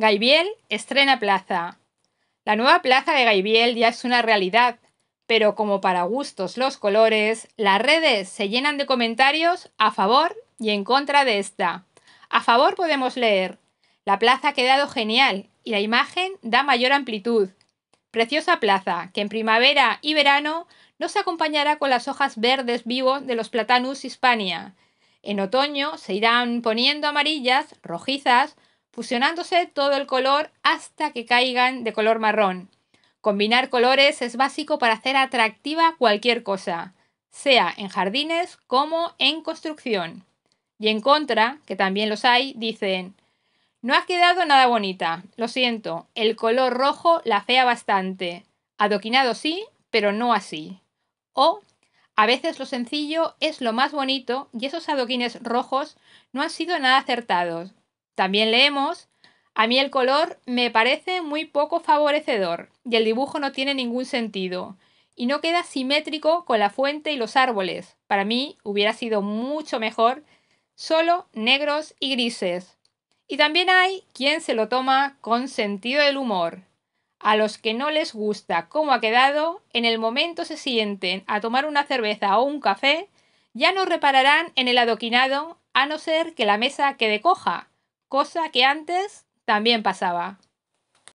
Gaibiel estrena plaza. La nueva plaza de Gaibiel ya es una realidad, pero como para gustos los colores, las redes se llenan de comentarios a favor y en contra de esta. A favor podemos leer, la plaza ha quedado genial y la imagen da mayor amplitud. Preciosa plaza, que en primavera y verano nos acompañará con las hojas verdes vivos de los platanus hispania. En otoño se irán poniendo amarillas, rojizas, fusionándose todo el color hasta que caigan de color marrón. Combinar colores es básico para hacer atractiva cualquier cosa, sea en jardines como en construcción. Y en contra, que también los hay, dicen, no ha quedado nada bonita, lo siento, el color rojo la fea bastante. Adoquinado sí, pero no así. O, a veces lo sencillo es lo más bonito y esos adoquines rojos no han sido nada acertados. También leemos, a mí el color me parece muy poco favorecedor y el dibujo no tiene ningún sentido y no queda simétrico con la fuente y los árboles. Para mí hubiera sido mucho mejor solo negros y grises. Y también hay quien se lo toma con sentido del humor. A los que no les gusta cómo ha quedado, en el momento se sienten a tomar una cerveza o un café, ya no repararán en el adoquinado a no ser que la mesa quede coja cosa que antes también pasaba.